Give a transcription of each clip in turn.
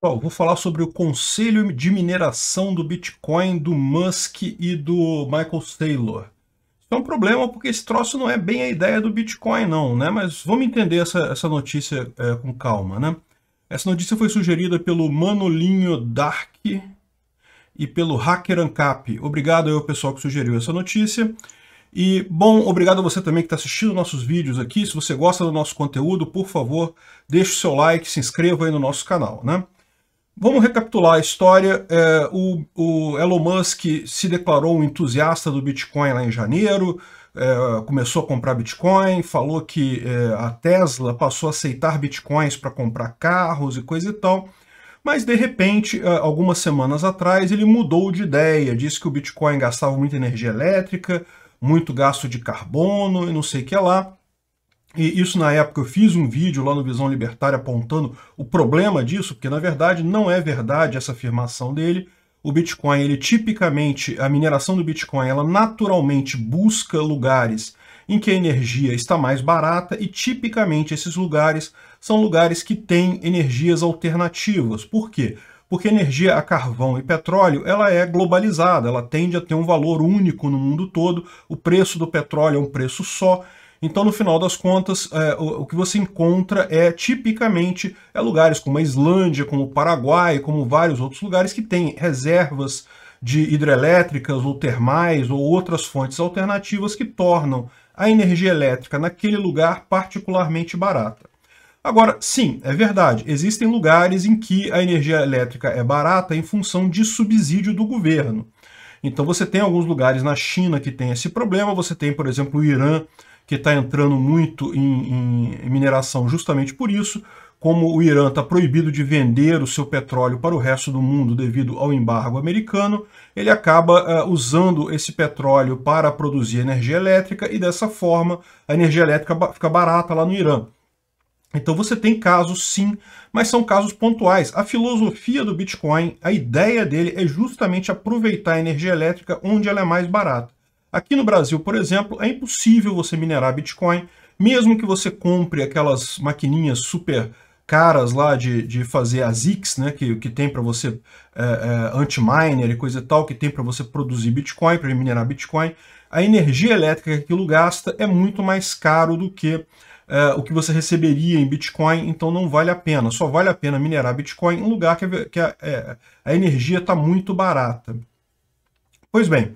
Pessoal, vou falar sobre o Conselho de Mineração do Bitcoin do Musk e do Michael Saylor. Isso é um problema porque esse troço não é bem a ideia do Bitcoin, não, né? Mas vamos entender essa, essa notícia é, com calma, né? Essa notícia foi sugerida pelo Manolinho Dark e pelo Hacker Ancap. Obrigado ao pessoal que sugeriu essa notícia. E, bom, obrigado a você também que está assistindo nossos vídeos aqui. Se você gosta do nosso conteúdo, por favor, deixe o seu like, se inscreva aí no nosso canal, né? Vamos recapitular a história. É, o, o, Elon Musk se declarou um entusiasta do Bitcoin lá em janeiro, é, começou a comprar Bitcoin, falou que é, a Tesla passou a aceitar Bitcoins para comprar carros e coisa e tal. Mas de repente, é, algumas semanas atrás, ele mudou de ideia, disse que o Bitcoin gastava muita energia elétrica, muito gasto de carbono e não sei o que lá. E isso na época eu fiz um vídeo lá no Visão Libertária apontando o problema disso, porque na verdade não é verdade essa afirmação dele. O Bitcoin, ele tipicamente, a mineração do Bitcoin, ela naturalmente busca lugares em que a energia está mais barata e tipicamente esses lugares são lugares que têm energias alternativas. Por quê? Porque a energia a carvão e petróleo ela é globalizada, ela tende a ter um valor único no mundo todo, o preço do petróleo é um preço só, então, no final das contas, é, o, o, que você encontra é tipicamente é lugares como a Islândia, como o Paraguai, como vários outros lugares que têm reservas de hidrelétricas ou termais ou outras fontes alternativas que tornam a energia elétrica naquele lugar particularmente barata. Agora, sim, é verdade, existem lugares em que a energia elétrica é barata em função de subsídio do governo. Então você tem alguns lugares na China que tem esse problema, você tem, por exemplo, o Irã, que está entrando muito em, em mineração justamente por isso, como o Irã está proibido de vender o seu petróleo para o resto do mundo devido ao embargo americano, ele acaba uh, usando esse petróleo para produzir energia elétrica e dessa forma a energia elétrica fica barata lá no Irã. Então você tem casos sim, mas são casos pontuais. A filosofia do Bitcoin, a ideia dele é justamente aproveitar a energia elétrica onde ela é mais barata. Aqui no Brasil, por exemplo, é impossível você minerar Bitcoin, mesmo que você compre aquelas maquininhas super caras lá de, de fazer as X, né, que, que tem para você é, é, anti-miner e coisa e tal, que tem para você produzir Bitcoin, para minerar Bitcoin, a energia elétrica que aquilo gasta é muito mais caro do que é, o que você receberia em Bitcoin, então não vale a pena. Só vale a pena minerar Bitcoin em um lugar que, que a, é, a energia está muito barata. Pois bem,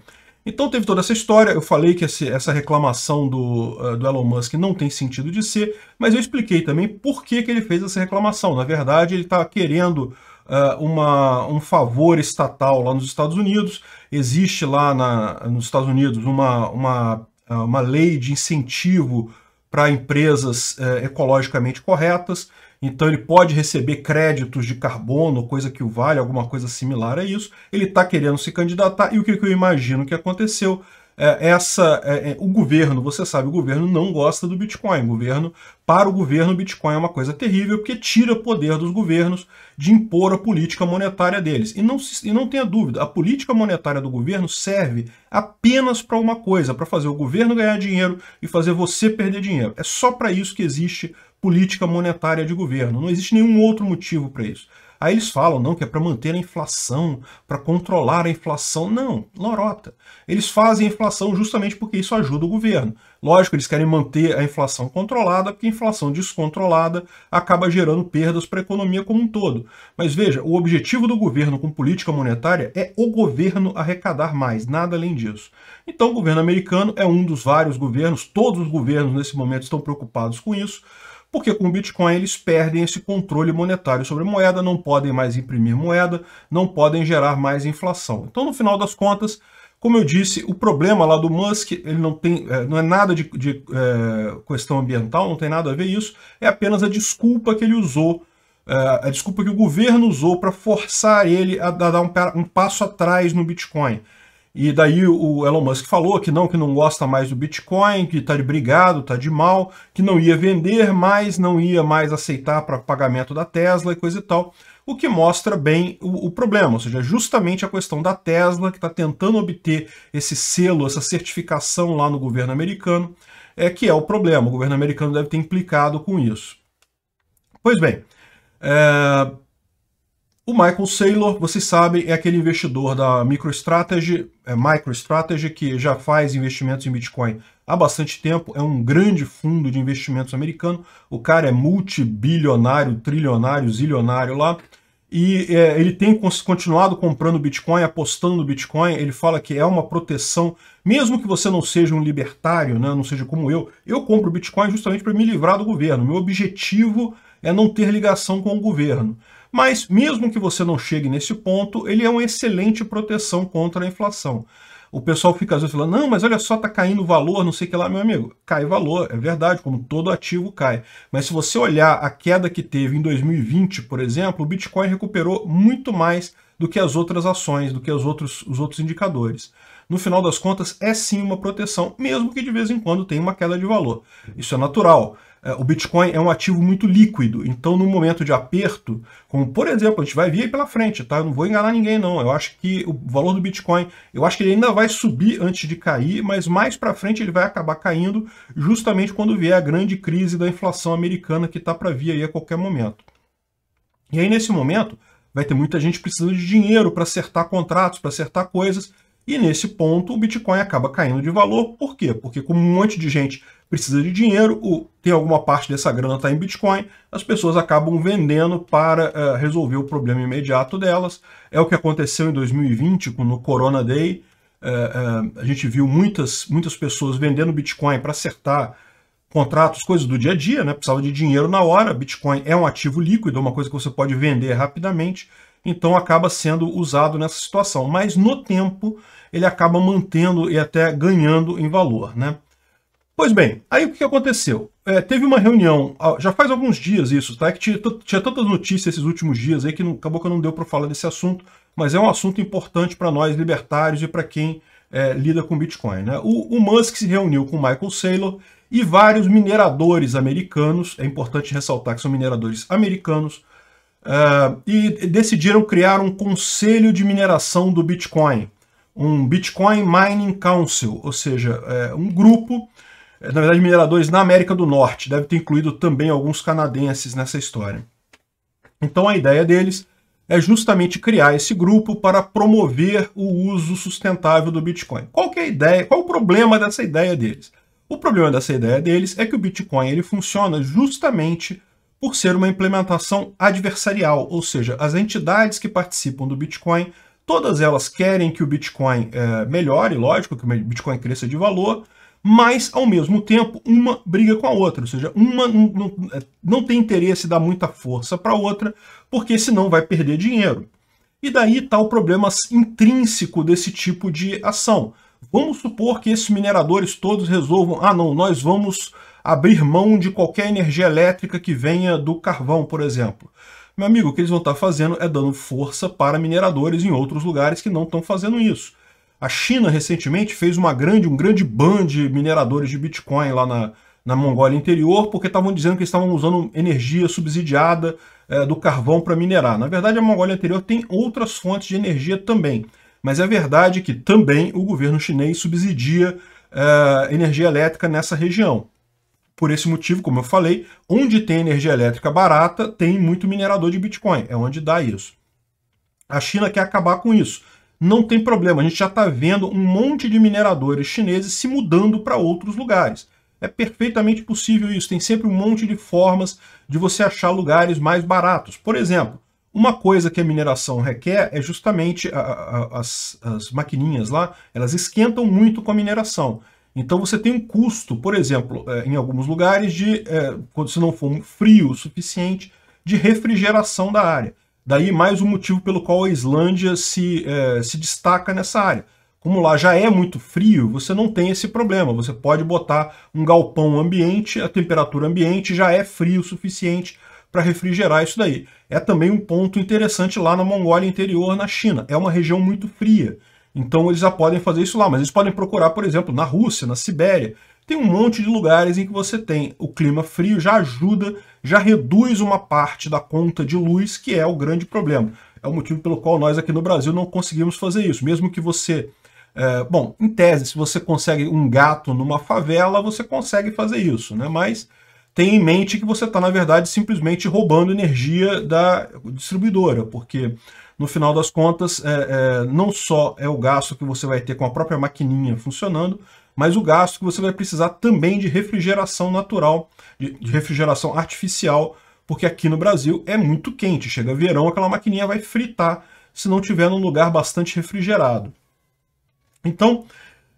então teve toda essa história, eu falei que essa reclamação do, eh, do, Elon Musk não tem sentido de ser, mas eu expliquei também por que, que ele fez essa reclamação. Na verdade, ele está querendo uh, uma, um favor estatal lá nos Estados Unidos. Existe lá na, nos Estados Unidos uma, uma, eh, uma lei de incentivo para empresas é, ecologicamente corretas, então ele pode receber créditos de carbono, coisa que o vale, alguma coisa similar a isso. Ele está querendo se candidatar e o que, que eu imagino que aconteceu? É, essa, é, é, o governo, você sabe, o governo não gosta do Bitcoin. O governo, para o governo, o Bitcoin é uma coisa terrível porque tira poder dos governos de impor a política monetária deles. E não, e não tenha dúvida, a política monetária do governo serve apenas para uma coisa, para fazer o governo ganhar dinheiro e fazer você perder dinheiro. É só para isso que existe política monetária de governo. Não existe nenhum outro motivo para isso. Aí eles falam, não, que é para manter a inflação, para controlar a inflação. Não, lorota. Eles fazem a inflação justamente porque isso ajuda o governo. Lógico, eles querem manter a inflação controlada, porque a inflação descontrolada acaba gerando perdas para a economia como um todo. Mas veja, o objetivo do governo com política monetária é o governo arrecadar mais, nada além disso. Então, o governo americano é um dos vários governos, todos os governos nesse momento estão preocupados com isso. Porque com o Bitcoin eles perdem esse controle monetário sobre moeda, não podem mais imprimir moeda, não podem gerar mais inflação. Então, no final das contas, como eu disse, o problema lá do Musk, ele não tem, eh, não é nada de, de é, questão ambiental, não tem nada a ver isso, é apenas a desculpa que ele usou, é, a desculpa que o governo usou para forçar ele a dar um, um passo atrás no Bitcoin. E daí o Elon Musk falou que não, que não gosta mais do Bitcoin, que está de brigado, está de mal, que não ia vender mais, não ia mais aceitar para pagamento da Tesla e coisa e tal. O que mostra bem o, o problema, ou seja, justamente a questão da Tesla que está tentando obter esse selo, essa certificação lá no governo americano, é que é o problema. O governo americano deve ter implicado com isso. Pois bem, é, o Michael Saylor, vocês sabem, é aquele investidor da MicroStrategy, é MicroStrategy que já faz investimentos em Bitcoin há bastante tempo, é um grande fundo de investimentos americano. O cara é multibilionário, trilionário, zilionário lá. E é, ele tem continuado comprando Bitcoin, apostando no Bitcoin. Ele fala que é uma proteção, mesmo que você não seja um libertário, né, não seja como eu. Eu compro Bitcoin justamente para me livrar do governo. Meu objetivo é não ter ligação com o governo. Mas, mesmo que você não chegue nesse ponto, ele é uma excelente proteção contra a inflação o pessoal fica às vezes falando, não, mas olha só, tá caindo valor, não sei o que lá, meu amigo. Cai valor, é verdade, como todo ativo cai. Mas se você olhar a queda que teve em 2020, por exemplo, o Bitcoin recuperou muito mais do que as outras ações, do que os outros, os outros indicadores. No final das contas, é sim uma proteção, mesmo que de vez em quando tenha uma queda de valor. Isso é natural. É, o Bitcoin é um ativo muito líquido, então no momento de aperto, como por exemplo, a gente vai vir aí pela frente, tá? Eu não vou enganar ninguém não. Eu acho que o valor do Bitcoin, eu acho que ele ainda vai subir antes de cair, mas mais para frente ele vai acabar caindo, justamente quando vier a grande crise da inflação americana que tá para vir aí a qualquer momento. E aí nesse momento, vai ter muita gente precisando de dinheiro para acertar contratos, para acertar coisas, e nesse ponto o Bitcoin acaba caindo de valor. Por quê? Porque como um monte de gente precisa de dinheiro, o, tem alguma parte dessa grana está em Bitcoin, as pessoas acabam vendendo para uh, resolver o problema imediato delas. É o que aconteceu em 2020 no Corona Day. Uh, uh, a gente viu muitas, muitas pessoas vendendo Bitcoin para acertar contratos, coisas do dia a dia, né? precisava de dinheiro na hora. Bitcoin é um ativo líquido, é uma coisa que você pode vender rapidamente então acaba sendo usado nessa situação. Mas no tempo ele acaba mantendo e até ganhando em valor, né? Pois bem, aí o que aconteceu? É, teve uma reunião, ah, já faz alguns dias isso, tá? É que tinha, tinha tantas notícias esses últimos dias aí que não, acabou que não deu para falar desse assunto, mas é um assunto importante para nós libertários e para quem é, lida com Bitcoin. Né? O, o, Musk se reuniu com Michael Saylor e vários mineradores americanos, é importante ressaltar que são mineradores americanos, uh, e decidiram criar um conselho de mineração do Bitcoin, um Bitcoin Mining Council, ou seja, é, um grupo, é, na verdade, mineradores na América do Norte. Deve ter incluído também alguns canadenses nessa história. Então a ideia deles é justamente criar esse grupo para promover o uso sustentável do Bitcoin. Qual é a ideia? Qual o problema dessa ideia deles? O problema dessa ideia deles é que o Bitcoin ele funciona justamente por ser uma implementação adversarial, ou seja, as entidades que participam do Bitcoin, todas elas querem que o Bitcoin é, melhore, lógico, que o Bitcoin cresça de valor, mas, ao mesmo tempo, uma briga com a outra, ou seja, uma não, não tem interesse em dar muita força para a outra, porque senão vai perder dinheiro. E daí está o problema intrínseco desse tipo de ação. Vamos supor que esses mineradores todos resolvam, ah não, nós vamos abrir mão de qualquer energia elétrica que venha do carvão, por exemplo. Meu amigo, o que eles vão estar tá fazendo é dando força para mineradores em outros lugares que não estão fazendo isso. A China recentemente fez uma grande, um grande ban de mineradores de Bitcoin lá na, na Mongólia interior, porque estavam dizendo que estavam usando energia subsidiada é, do carvão para minerar. Na verdade, a Mongólia interior tem outras fontes de energia também. Mas é verdade que também o governo chinês subsidia é, energia elétrica nessa região. Por esse motivo, como eu falei, onde tem energia elétrica barata, tem muito minerador de Bitcoin. É onde dá isso. A China quer acabar com isso. Não tem problema, a gente já está vendo um monte de mineradores chineses se mudando para outros lugares. É perfeitamente possível isso. Tem sempre um monte de formas de você achar lugares mais baratos. Por exemplo, uma coisa que a mineração requer é justamente a, a, as, as maquininhas lá, elas esquentam muito com a mineração. Então você tem um custo, por exemplo, é, em alguns lugares, de, é, quando se não for frio o suficiente, de refrigeração da área. Daí mais um motivo pelo qual a Islândia se, é, se destaca nessa área. Como lá já é muito frio, você não tem esse problema. Você pode botar um galpão ambiente, a temperatura ambiente já é frio o suficiente para refrigerar isso daí. É também um ponto interessante lá na Mongólia interior, na China. É uma região muito fria. Então eles já podem fazer isso lá, mas eles podem procurar, por exemplo, na Rússia, na Sibéria. Tem um monte de lugares em que você tem o clima frio, já ajuda, já reduz uma parte da conta de luz, que é o grande problema. É o motivo pelo qual nós aqui no Brasil não conseguimos fazer isso. Mesmo que você. É, bom, em tese, se você consegue um gato numa favela, você consegue fazer isso, né? Mas tenha em mente que você está, na verdade, simplesmente roubando energia da distribuidora, porque no final das contas, é, é, não só é o gasto que você vai ter com a própria maquininha funcionando, mas o gasto que você vai precisar também de refrigeração natural, de, de refrigeração artificial, porque aqui no Brasil é muito quente. Chega verão, aquela maquininha vai fritar se não tiver num lugar bastante refrigerado. Então,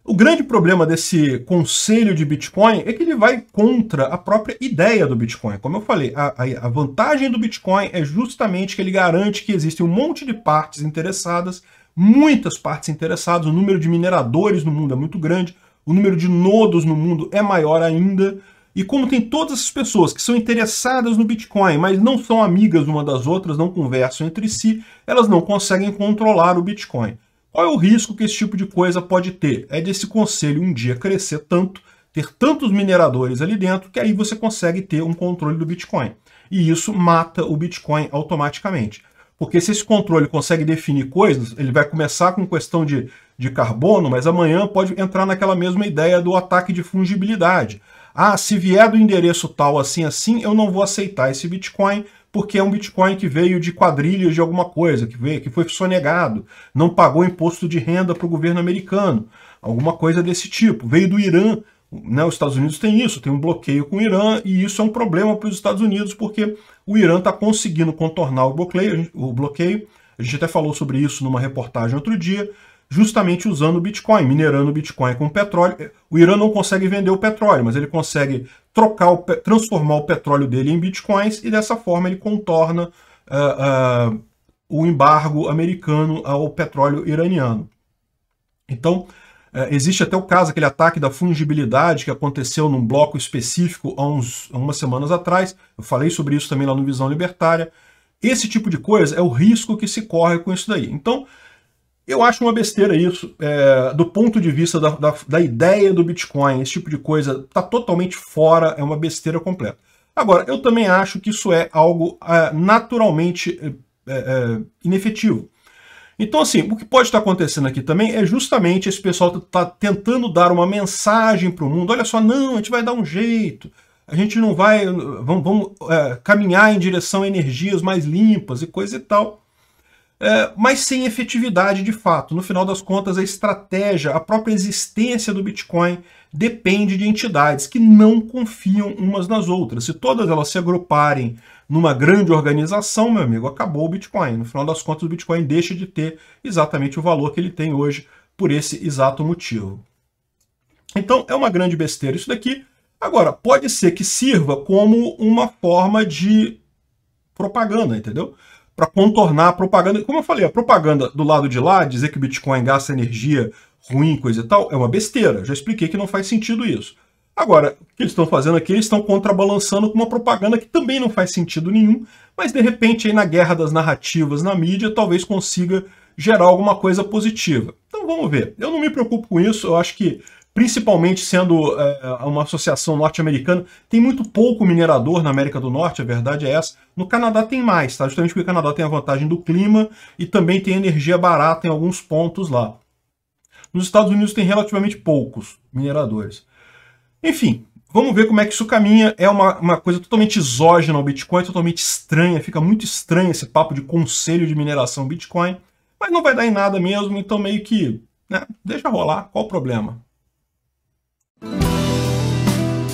o grande problema desse conselho de Bitcoin é que ele vai contra a própria ideia do Bitcoin. Como eu falei, a, a, vantagem do Bitcoin é justamente que ele garante que existe um monte de partes interessadas, muitas partes interessadas, o número de mineradores no mundo é muito grande, o número de nodos no mundo é maior ainda. E como tem todas as pessoas que são interessadas no Bitcoin, mas não são amigas uma das outras, não conversam entre si, elas não conseguem controlar o Bitcoin. Qual é o risco que esse tipo de coisa pode ter? É desse conselho um dia crescer tanto, ter tantos mineradores ali dentro, que aí você consegue ter um controle do Bitcoin. E isso mata o Bitcoin automaticamente. Porque se esse controle consegue definir coisas, ele vai começar com questão de, de carbono, mas amanhã pode entrar naquela mesma ideia do ataque de fungibilidade. Ah, se vier do endereço tal assim assim, eu não vou aceitar esse Bitcoin, porque é um Bitcoin que veio de quadrilhas de alguma coisa, que, veio, que foi sonegado, não pagou imposto de renda para o governo americano, alguma coisa desse tipo. Veio do Irã, né, os Estados Unidos têm isso, tem um bloqueio com o Irã, e isso é um problema para os Estados Unidos, porque o Irã está conseguindo contornar o bloqueio, o bloqueio. A gente até falou sobre isso numa reportagem outro dia, justamente usando o Bitcoin, minerando o Bitcoin com petróleo. O Irã não consegue vender o petróleo, mas ele consegue trocar o, transformar o petróleo dele em bitcoins e dessa forma ele contorna uh, uh, o embargo americano ao petróleo iraniano. Então, eh, existe até o caso, aquele ataque da fungibilidade que aconteceu num bloco específico há, uns, há umas semanas atrás. Eu falei sobre isso também lá no Visão Libertária. Esse tipo de coisa é o risco que se corre com isso daí. Então, eu acho uma besteira isso, é, do ponto de vista da, da, da, ideia do Bitcoin, esse tipo de coisa está totalmente fora, é uma besteira completa. Agora, eu também acho que isso é algo é, naturalmente é, é, é inefetivo. Então, assim, o que pode estar acontecendo aqui também é justamente esse pessoal tá, tá tentando dar uma mensagem para o mundo: olha só, não, a gente vai dar um jeito, a gente não vai, vamos, vamos é, caminhar em direção a energias mais limpas e coisa e tal. É, mas sem efetividade de fato. No final das contas, a estratégia, a própria existência do Bitcoin depende de entidades que não confiam umas nas outras. Se todas elas se agruparem numa grande organização, meu amigo, acabou o Bitcoin. No final das contas, o Bitcoin deixa de ter exatamente o valor que ele tem hoje por esse exato motivo. Então, é uma grande besteira isso daqui. Agora, pode ser que sirva como uma forma de propaganda, entendeu? para contornar a propaganda. Como eu falei, a propaganda do lado de lá, dizer que o Bitcoin gasta energia ruim, coisa e tal, é uma besteira. Já expliquei que não faz sentido isso. Agora, o que eles estão fazendo aqui, eles estão contrabalançando com uma propaganda que também não faz sentido nenhum, mas de repente aí na guerra das narrativas na mídia talvez consiga gerar alguma coisa positiva. Então vamos ver. Eu não me preocupo com isso, eu acho que principalmente sendo é, uma associação norte-americana, tem muito pouco minerador na América do Norte, a verdade é essa. No Canadá tem mais, tá? Justamente porque o Canadá tem a vantagem do clima e também tem energia barata em alguns pontos lá. Nos Estados Unidos tem relativamente poucos mineradores. Enfim, vamos ver como é que isso caminha. É uma, uma coisa totalmente exógena ao Bitcoin, totalmente estranha, fica muito estranho esse papo de conselho de mineração Bitcoin, mas não vai dar em nada mesmo, então meio que né, deixa rolar, qual o problema? Thank you.